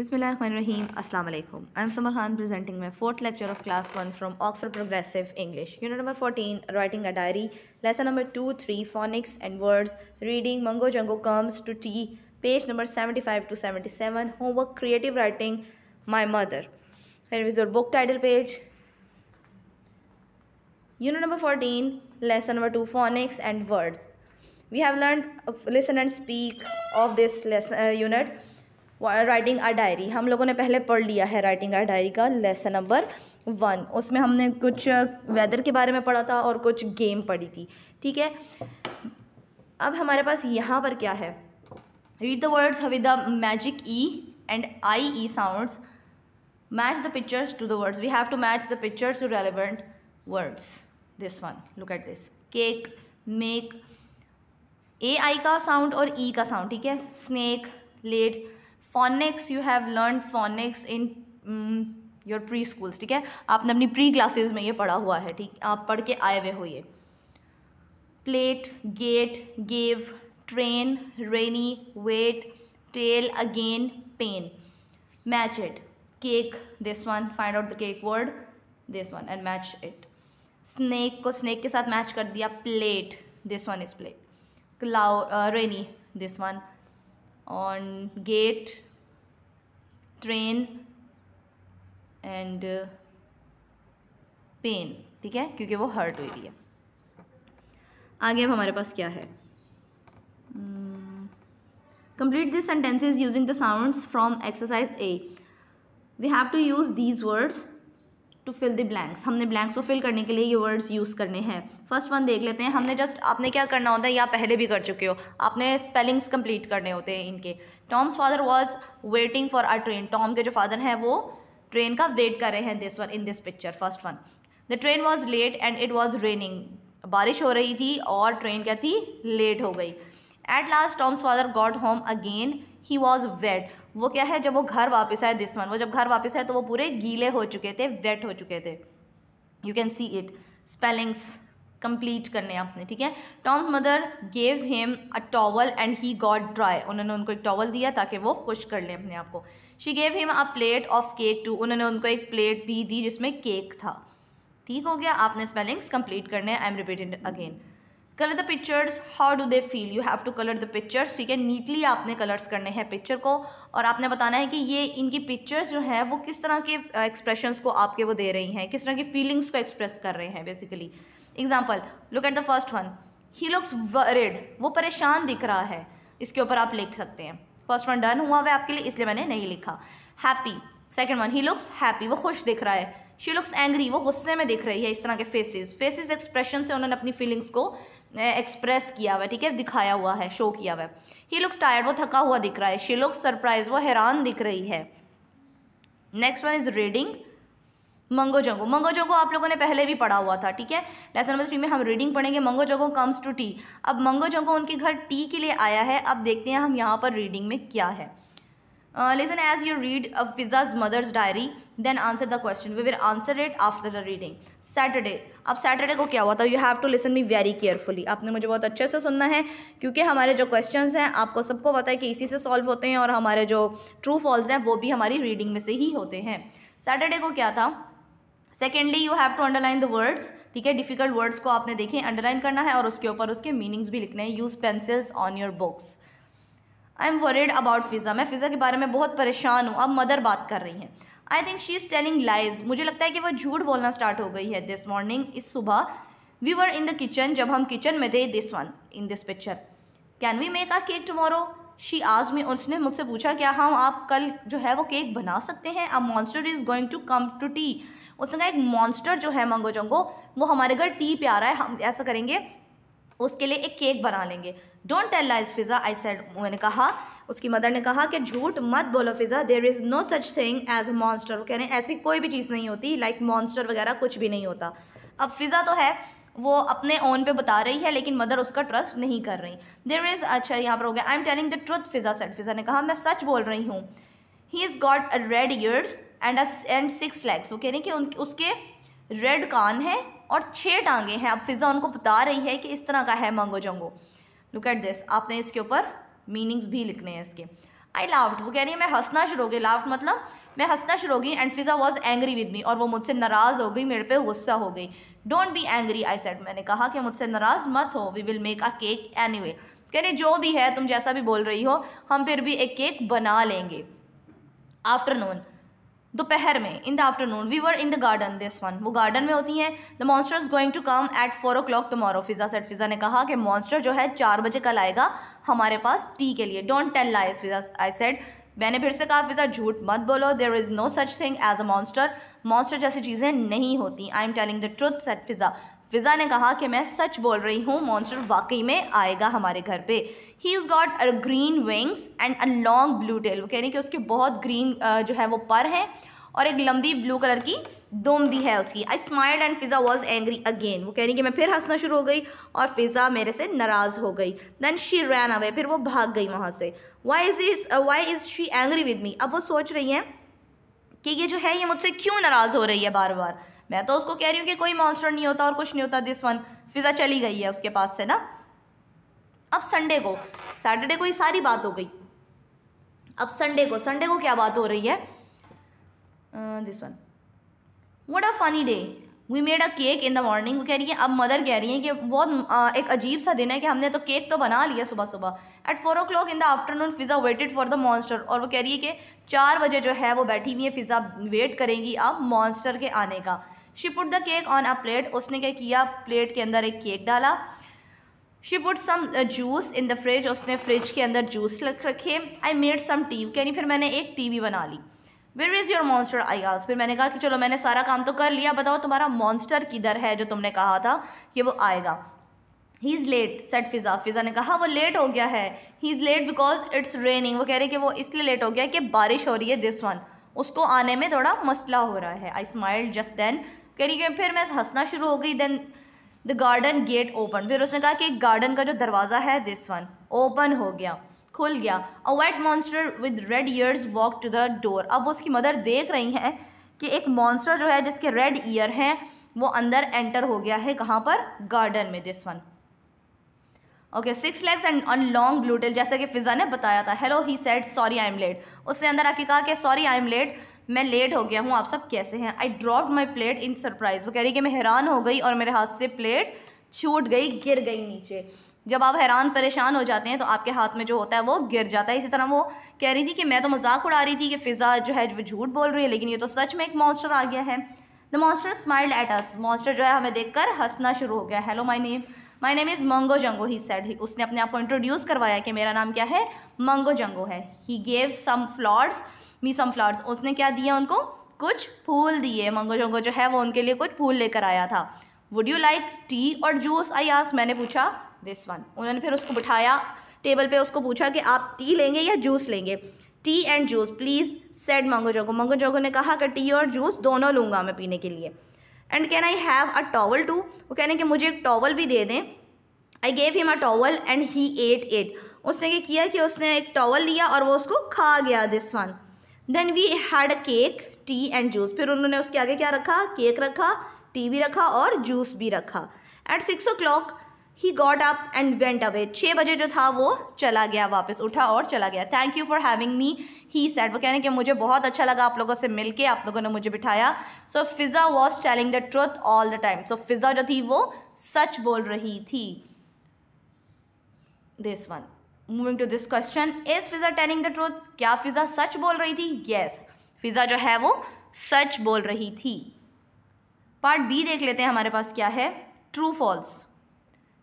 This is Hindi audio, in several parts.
Bismillahirrahmanirrahim. Assalamu alaikum. I am Sumar Khan presenting my fourth lecture of class 1 from Oxford Progressive English. Unit number 14, Writing a Diary. Lesson number 2, 3, Phonics and Words. Reading Mungo Jungo Comes to Tea. Page number 75 to 77. Homework Creative Writing, My Mother. Here is your book title page. Unit number 14, Lesson number 2, Phonics and Words. We have learned listen and speak of this lesson, uh, unit writing a diary हम लोगों ने पहले पढ़ लिया है राइटिंग आ डायरी का लेसन नंबर वन उसमें हमने कुछ वेदर uh, के बारे में पढ़ा था और कुछ गेम पढ़ी थी ठीक है अब हमारे पास यहाँ पर क्या है read the words with the magic E and I E sounds match the pictures to the words we have to match the pictures to relevant words this one look at this cake make A I का साउंड और ई e का साउंड ठीक है snake late phonics you have learn phonics in your preschools ठीक है आपने अपनी प्री क्लासेस में ये पढ़ा हुआ है ठीक आप पढ़ के आए हुए हो ये plate gate gave train rainy wait tail again pen match it cake this one find out the cake word this one and match it snake को स्नेक के साथ मैच कर दिया plate this one is plate claw rainy this one on gate train and uh, pain ठीक है क्योंकि वो hurt हुई है आगे अब हमारे पास क्या है complete this sentences using the sound from exercise A we have to use these words to fill the blanks हमने ब्लैंक्स को फिल करने के लिए ये वर्ड्स यूज़ करने हैं फर्स्ट वन देख लेते हैं हमने जस्ट आपने क्या करना होता है या पहले भी कर चुके हो आपने स्पेलिंग्स कंप्लीट करने होते हैं इनके Tom's father was waiting for our train Tom के जो फादर हैं वो ट्रेन का वेट कर रहे हैं this one in this picture first one the train was late and it was raining बारिश हो रही थी और ट्रेन क्या थी लेट हो गई at last Tom's father got home again he was wet वो क्या है जब वो घर वापस आए दिस वन वो जब घर वापस आए तो वो पूरे गीले हो चुके थे वेट हो चुके थे you can see it spellings complete करने आपने ठीक है Tom's mother gave him a towel and he got dry उन्होंने उनको एक टॉवल दिया ताकि वो खुश कर लें अपने आप को she gave him a plate of cake too उन्होंने उनको एक प्लेट भी दी जिसमें केक था ठीक हो गया आपने स्पेलिंग्स कंप्लीट करने I am repeated again colour the pictures how do they feel you have to colour the pictures ठीक है नीटली आपने कलर्स करने हैं पिक्चर को और आपने बताना है कि ये इनकी पिक्चर्स जो हैं वो किस तरह के एक्सप्रेशंस को आपके वो दे रही हैं किस तरह की फीलिंग्स को एक्सप्रेस कर रहे हैं basically example look at the first one he looks worried वो परेशान दिख रहा है इसके ऊपर आप लिख सकते हैं फर्स्ट वन डन हुआ हुआ है आपके लिए इसलिए मैंने नहीं लिखा happy second one he looks happy वो खुश दिख रहा है शी लुक्स एंग्री वो गुस्से में दिख रही है इस तरह के फेसेस फेसेस एक्सप्रेशन से उन्होंने अपनी फीलिंग्स को एक्सप्रेस किया हुआ है ठीक है दिखाया हुआ है शो किया हुआ है ही लुक्स टायर्ड वो थका हुआ दिख रहा है शी लुक्स सरप्राइज वो हैरान दिख रही है next one is reading Mango Jango Mango Jango आप लोगों ने पहले भी पढ़ा हुआ था ठीक है लेसन नंबर थ्री में हम रीडिंग पढ़ेंगे Mango Jango comes to tea अब मंगो जंगो उनके घर टी के लिए आया है अब देखते हैं हम यहाँ पर रीडिंग में क्या है listen as you read a Fiza's mother's diary then answer the question we will answer it after the reading Saturday अब सैटरडे को क्या हुआ था you have to listen me very carefully आपने मुझे बहुत अच्छे से सुनना है क्योंकि हमारे जो क्वेश्चन हैं आपको सबको पता है कि इसी से सॉल्व होते हैं और हमारे जो ट्रू फॉल्स हैं वो भी हमारी रीडिंग में से ही होते हैं सैटरडे को क्या था secondly you have to underline the words ठीक है डिफिकल्ट वर्ड्स को आपने देखें अंडरलाइन करना है और उसके ऊपर उसके मीनिंग्स भी लिखने हैं use pencils on your books I am worried about Fiza मैं फ़िज़ा के बारे में बहुत परेशान हूँ अब मदर बात कर रही हैं I think she is telling lies मुझे लगता है कि वह झूठ बोलना स्टार्ट हो गई है दिस मॉर्निंग इस सुबह we were in the kitchen जब हम किचन में थे this one in this picture can we make a cake tomorrow she आज में उसने मुझसे पूछा क्या हाँ आप कल जो है वो केक बना सकते हैं a monster is going to come to tea उसने कहा एक मॉन्स्टर जो है मंगो जंगो वो हमारे घर टी पे आ रहा है हम ऐसा करेंगे उसके लिए एक केक बना लेंगे don't tell lies Fiza I said मैंने कहा उसकी मदर ने कहा कि झूठ मत बोलो Fiza there is no such thing as a monster वो कह रहे हैं ऐसी कोई भी चीज़ नहीं होती लाइक मॉन्स्टर वगैरह कुछ भी नहीं होता अब फिज़ा तो है वो अपने ओन पे बता रही है लेकिन मदर उसका ट्रस्ट नहीं कर रही देर इज़ अच्छा यहाँ पर हो गया I am telling the truth Fiza said Fiza ने कहा मैं सच बोल रही हूँ he is got red ears and and six legs वो कह हैं कि उन उसके रेड कान है और छह टांगे हैं अब फिज़ा उनको बता रही है कि इस तरह का है Mango Jango look at this आपने इसके ऊपर मीनिंग्स भी लिखने हैं इसके आई लाफ्ट वो कह रही है मैं हंसना शुरू हो गई लाफ्ट मतलब मैं हंसना शुरू हो गई and Fiza was angry with me और वो मुझसे नाराज़ हो गई मेरे पे गुस्सा हो गई don't be angry I said मैंने कहा कि मुझसे नाराज़ मत हो we will make a cake anyway कह रही जो भी है तुम जैसा भी बोल रही हो हम फिर भी एक केक बना लेंगे आफ्टरनून दोपहर में in the afternoon we were in the garden this one वो गार्डन में होती हैं the monster is going to come at four o'clock tomorrow Fiza said Fiza ने कहा कि मॉन्स्टर जो है चार बजे कल आएगा हमारे पास टी के लिए don't tell lies Fiza I said मैंने फिर से कहा फिज़ा झूठ मत बोलो there is no such thing as a monster monster जैसी चीज़ें नहीं होती I am telling the truth said Fiza Fiza ने कहा कि मैं सच बोल रही हूँ मॉन्स्टर वाकई में आएगा हमारे घर पे he is got a green wings and a long blue tail वो कह रही है कि उसके बहुत ग्रीन जो है वो पर हैं और एक लंबी ब्लू कलर की दुम भी है उसकी I smiled and Fiza was angry again वो कह रही कि मैं फिर हंसना शुरू हो गई और फिज़ा मेरे से नाराज़ हो गई देन शी रैन अवे फिर वो भाग गई वहाँ से why is is why is she angry with me अब वो सोच रही हैं कि ये जो है ये मुझसे क्यों नाराज़ हो रही है बार बार मैं तो उसको कह रही हूँ कि कोई मॉन्स्टर नहीं होता और कुछ नहीं होता दिस वन फिज़ा चली गई है उसके पास से ना अब संडे को सैटरडे को ये सारी बात हो गई अब संडे को संडे को क्या बात हो रही है this one what a funny day we made a cake in the morning वो कह रही है अब मदर कह रही है कि बहुत एक अजीब सा दिन है कि हमने तो केक तो बना लिया सुबह सुबह at four o'clock in the afternoon Fiza waited for the monster और वो कह रही है कि चार बजे जो है वो बैठी हुई है फिज़ा वेट करेंगी अब मॉन्स्टर के आने का she put the cake on a plate उसने क्या किया प्लेट के अंदर एक केक डाला she put some juice in the fridge उसने फ्रिज के अंदर जूस रख रखे आई मेड सम टी यानी फिर मैंने एक टी वी बना ली where is your monster I आज फिर मैंने कहा कि चलो मैंने सारा काम तो कर लिया बताओ तुम्हारा मॉन्स्टर किधर है जो तुमने कहा था कि वो आएगा he is late said Fiza Fiza ने कहा वो लेट हो गया है he is late because it's raining वो कह रहे कि वो इसलिए लेट हो गया कि बारिश हो रही है दिस वन उसको आने में थोड़ा मसला हो रहा है आई स्माइल जस्ट देन कह रही है फिर मैं हंसना शुरू हो गई then the garden gate open फिर उसने कहा कि गार्डन का जो दरवाज़ा है दिस वन ओपन हो गया खुल गया a white monster with red ears walk to the door अब उसकी मदर देख रही हैं कि एक मॉन्स्टर जो है जिसके रेड ईयर हैं वो अंदर एंटर हो गया है कहाँ पर गार्डन में this one okay six legs and on long blue tail जैसे कि फिजा ने बताया था hello he said sorry I am late उसने अंदर आके कहा कि सॉरी आई एम लेट मैं लेट हो गया हूँ आप सब कैसे हैं I drop my plate in surprise वो कह रही कि मैं हैरान हो गई और मेरे हाथ से प्लेट छूट गई गिर गई नीचे जब आप हैरान परेशान हो जाते हैं तो आपके हाथ में जो होता है वो गिर जाता है इसी तरह वो कह रही थी कि मैं तो मजाक उड़ा रही थी कि फ़िज़ा जो है वो झूठ बोल रही है लेकिन ये तो सच में एक मॉन्स्टर आ गया है the monster smiled at us monster जो है हमें देखकर हंसना शुरू हो गया hello my name my name is Mango Jango he said उसने अपने आप को इंट्रोड्यूस करवाया कि मेरा नाम क्या है मंगो जंगो है he gave some flowers me some flowers उसने क्या दिया उनको कुछ फूल दिए मंगो जंगो जो है वो उनके लिए कुछ फूल लेकर आया था वुड यू लाइक टी और जूस आई आस मैंने पूछा दिस वन उन्होंने फिर उसको बिठाया टेबल पे उसको पूछा कि आप टी लेंगे या जूस लेंगे tea and juice please said Mango Jango Mango जोगो ने कहा कि टी और जूस दोनों लूँगा मैं पीने के लिए and can I have a towel too वो कह रहे हैं कि मुझे एक टॉवल भी दे दें I gave him a towel and he ate ate उसने क्या किया कि उसने एक टॉवल लिया और वो उसको खा गया this one then we had a cake tea and juice फिर उन्होंने उसके आगे क्या रखा केक रखा टी भी रखा और जूस भी रखा at six o'clock he got up and went away छः बजे जो था वो चला गया वापस उठा और चला गया thank you for having me he said वो कह रहे हैं कि मुझे बहुत अच्छा लगा आप लोगों से मिलके आप लोगों ने मुझे बिठाया so Fiza was telling the truth all the time so Fiza जो थी वो सच बोल रही थी this one moving to this question is Fiza telling the truth क्या फिज़ा सच बोल रही थी येस yes. फिज़ा जो है वो सच बोल रही थी पार्ट बी देख लेते हैं हमारे पास क्या है true false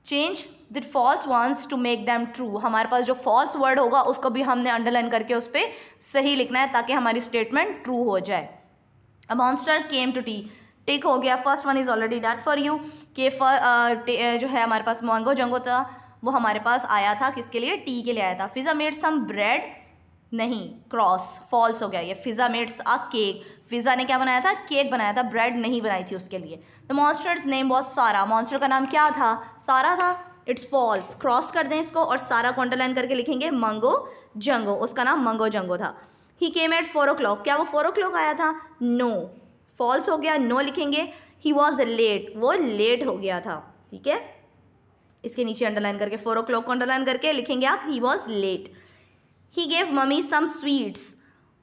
change the false ones to make them true हमारे पास जो फॉल्स वर्ड होगा उसको भी हमने अंडरलाइन करके उस पर सही लिखना है ताकि हमारी स्टेटमेंट ट्रू हो जाए a monster came to tea tick हो गया first one is already done for you के जो है हमारे पास मोंगो जंगो था वो हमारे पास आया था किसके लिए टी के लिए आया था फिज़ा मेड सम ब्रेड नहीं क्रॉस फॉल्स हो गया ये फिज़ा मेड्स अ केक फिजा ने क्या बनाया था केक बनाया था ब्रेड नहीं बनाई थी उसके लिए द मॉन्स्टर्स नेम बहुत सारा मॉन्स्टर का नाम क्या था सारा था इट्स फॉल्स क्रॉस कर दें इसको और सारा को अंडरलाइन करके लिखेंगे मंगो जंगो उसका नाम मंगो जंगो था he came at four o'clock क्या वो फोर ओ क्लॉक आया था नो no. फॉल्स हो गया नो no लिखेंगे ही वॉज लेट वो लेट हो गया था ठीक है इसके नीचे अंडरलाइन करके फोर ओ क्लॉक को अंडरलाइन करके लिखेंगे आप he was late he gave mummy some sweets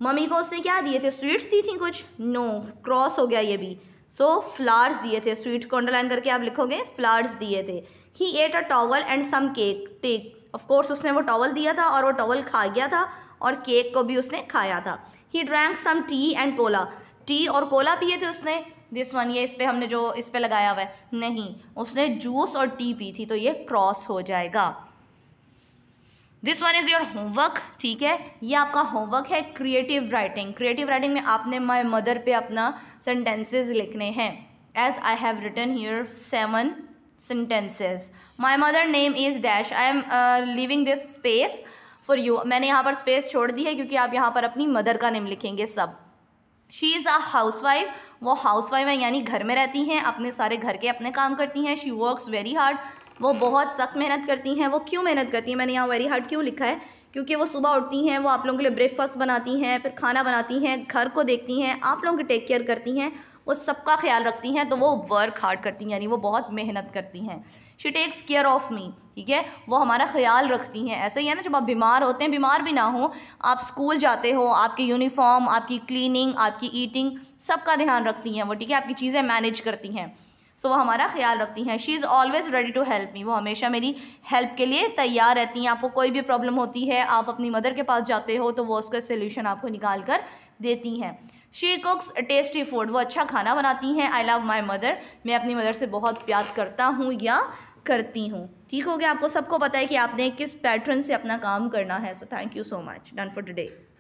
mummy को उसने क्या दिए थे स्वीट्स दी थी कुछ नो no, क्रॉस हो गया ये भी सो फ्लावर्स दिए थे स्वीट को अंडरलाइन करके आप लिखोगे फ्लावर्स दिए थे he ate a towel and some cake take of course उसने वो टॉवल दिया था और वो टॉवल खा गया था और केक को भी उसने खाया था he drank some tea and cola tea और कोला पिए थे उसने दिस वन ये इस पर हमने जो इस पर लगाया हुआ है नहीं उसने जूस और टी पी थी तो ये क्रॉस हो जाएगा this one is your homework ठीक है ये आपका होमवर्क है क्रिएटिव राइटिंग क्रिएटिव राइटिंग में आपने माई मदर पे अपना सेंटेंसेज लिखने हैं as I have return here seven sentences my mother name is dash I am living this space for you मैंने यहाँ पर स्पेस छोड़ दी है क्योंकि आप यहाँ पर अपनी मदर का नेम लिखेंगे सब she is a housewife वो हाउस वाइफ है यानी घर में रहती हैं अपने सारे घर के अपने काम करती हैं शी वर्कस वेरी हार्ड वो बहुत सख्त मेहनत करती हैं वो क्यों मेहनत करती हैं मैंने यहाँ वेरी हार्ड क्यों लिखा है क्योंकि वो सुबह उठती हैं वो आप लोगों के लिए ब्रेकफास्ट बनाती हैं फिर खाना बनाती हैं घर को देखती हैं आप लोगों की टेक केयर करती हैं वो सबका ख्याल रखती हैं तो वो वर्क हार्ड करती हैं यानी वो बहुत मेहनत करती हैं she takes care of me ठीक है वो हमारा ख्याल रखती हैं ऐसे ही है ना जब आप बीमार होते हैं बीमार भी ना हो आप स्कूल जाते हो आपकी यूनिफॉर्म आपकी क्लीनिंग आपकी ईटिंग सबका ध्यान रखती हैं वो ठीक है आपकी चीज़ें मैनेज करती हैं सो वो हमारा ख्याल रखती हैं she is always ready to help me वो हमेशा मेरी हेल्प के लिए तैयार रहती हैं आपको कोई भी प्रॉब्लम होती है आप अपनी मदर के पास जाते हो तो वो उसका सोल्यूशन आपको निकाल कर देती हैं शी कुक्स टेस्टी फूड वो अच्छा खाना बनाती हैं आई लव माई मदर मैं अपनी मदर से बहुत प्यार करता हूँ या करती हूँ ठीक हो गया आपको सबको पता है कि आपने किस पैटर्न से अपना काम करना है so thank you so much done for today